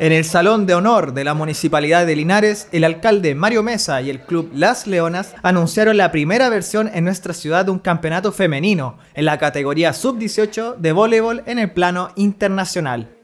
En el Salón de Honor de la Municipalidad de Linares, el alcalde Mario Mesa y el club Las Leonas anunciaron la primera versión en nuestra ciudad de un campeonato femenino en la categoría sub-18 de voleibol en el plano internacional.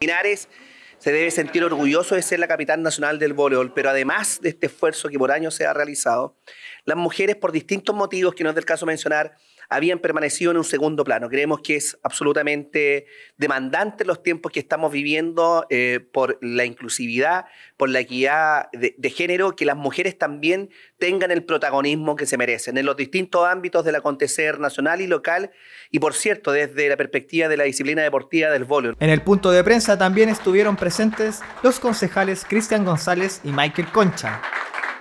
Linares se debe sentir orgulloso de ser la capital nacional del voleibol, pero además de este esfuerzo que por años se ha realizado, las mujeres por distintos motivos que no es del caso mencionar habían permanecido en un segundo plano. Creemos que es absolutamente demandante los tiempos que estamos viviendo eh, por la inclusividad, por la equidad de, género, que las mujeres también tengan el protagonismo que se merecen en los distintos ámbitos del acontecer nacional y local y, por cierto, desde la perspectiva de la disciplina deportiva del voleo En el punto de prensa también estuvieron presentes los concejales Cristian González y Michael Concha.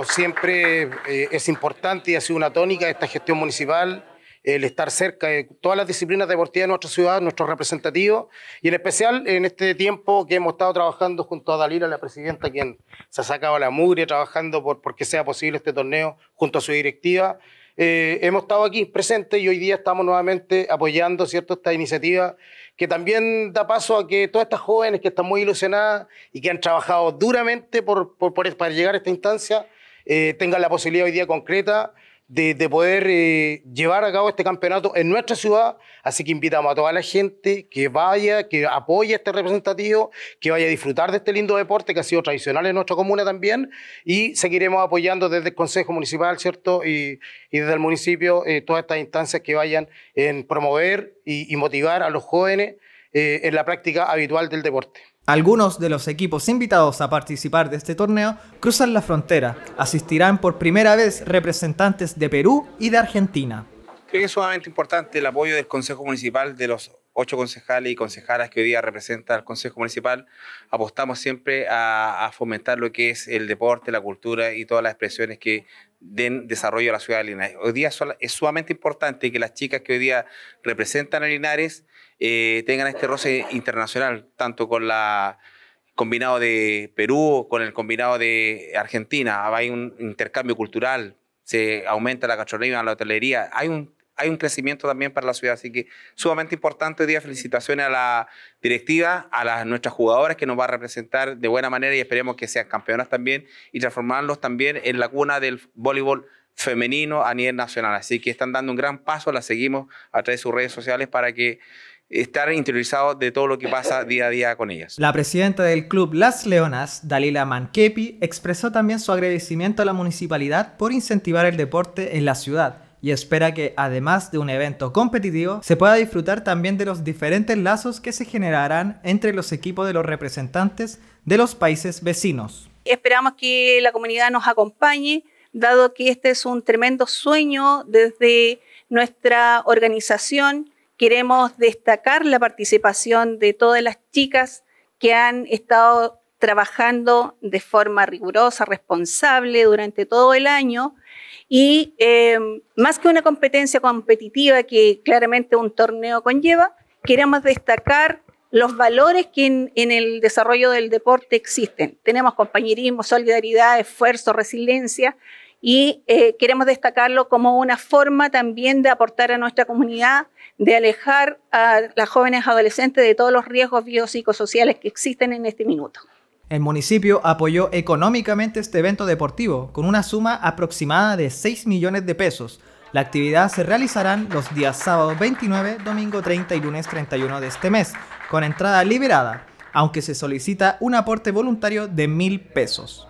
Siempre eh, es importante y ha sido una tónica esta gestión municipal el estar cerca de todas las disciplinas deportivas de nuestra ciudad, nuestros representativos, y en especial en este tiempo que hemos estado trabajando junto a Dalila, la presidenta, quien se ha sacado la mugre trabajando por, que sea posible este torneo junto a su directiva. Eh, hemos estado aquí presentes y hoy día estamos nuevamente apoyando ¿cierto? esta iniciativa que también da paso a que todas estas jóvenes que están muy ilusionadas y que han trabajado duramente por, para llegar a esta instancia eh, tengan la posibilidad hoy día concreta de, poder eh, llevar a cabo este campeonato en nuestra ciudad. Así que invitamos a toda la gente que vaya, que apoye este representativo, que vaya a disfrutar de este lindo deporte que ha sido tradicional en nuestra comuna también. Y seguiremos apoyando desde el Consejo Municipal, ¿cierto? Y, desde el municipio eh, todas estas instancias que vayan en promover y, motivar a los jóvenes eh, en la práctica habitual del deporte. Algunos de los equipos invitados a participar de este torneo cruzan la frontera. Asistirán por primera vez representantes de Perú y de Argentina. Creo que es sumamente importante el apoyo del Consejo Municipal, de los ocho concejales y concejalas que hoy día representa al Consejo Municipal. Apostamos siempre a, fomentar lo que es el deporte, la cultura y todas las expresiones que den desarrollo de la ciudad de Linares. Hoy día es sumamente importante que las chicas que hoy día representan a Linares eh, tengan este roce internacional, tanto con la combinado de Perú, con el combinado de Argentina, hay un intercambio cultural, se aumenta la gastronomía, la hotelería, hay un hay un crecimiento también para la ciudad. Así que sumamente importante hoy día. Felicitaciones a la directiva, a las, nuestras jugadoras que nos va a representar de buena manera y esperemos que sean campeonas también y transformarlos también en la cuna del voleibol femenino a nivel nacional. Así que están dando un gran paso, la seguimos a través de sus redes sociales para que estar interiorizados de todo lo que pasa día a día con ellas. La presidenta del club Las Leonas, Dalila Mankepi, expresó también su agradecimiento a la municipalidad por incentivar el deporte en la ciudad y espera que, además de un evento competitivo, se pueda disfrutar también de los diferentes lazos que se generarán entre los equipos de los representantes de los países vecinos. Esperamos que la comunidad nos acompañe, dado que este es un tremendo sueño desde nuestra organización. Queremos destacar la participación de todas las chicas que han estado trabajando de forma rigurosa, responsable durante todo el año y eh, más que una competencia competitiva que claramente un torneo conlleva, queremos destacar los valores que en, el desarrollo del deporte existen. Tenemos compañerismo, solidaridad, esfuerzo, resiliencia y eh, queremos destacarlo como una forma también de aportar a nuestra comunidad, de alejar a las jóvenes adolescentes de todos los riesgos biopsicosociales que existen en este minuto. El municipio apoyó económicamente este evento deportivo con una suma aproximada de 6 millones de pesos. La actividad se realizará los días sábado 29, domingo 30 y lunes 31 de este mes, con entrada liberada, aunque se solicita un aporte voluntario de mil pesos.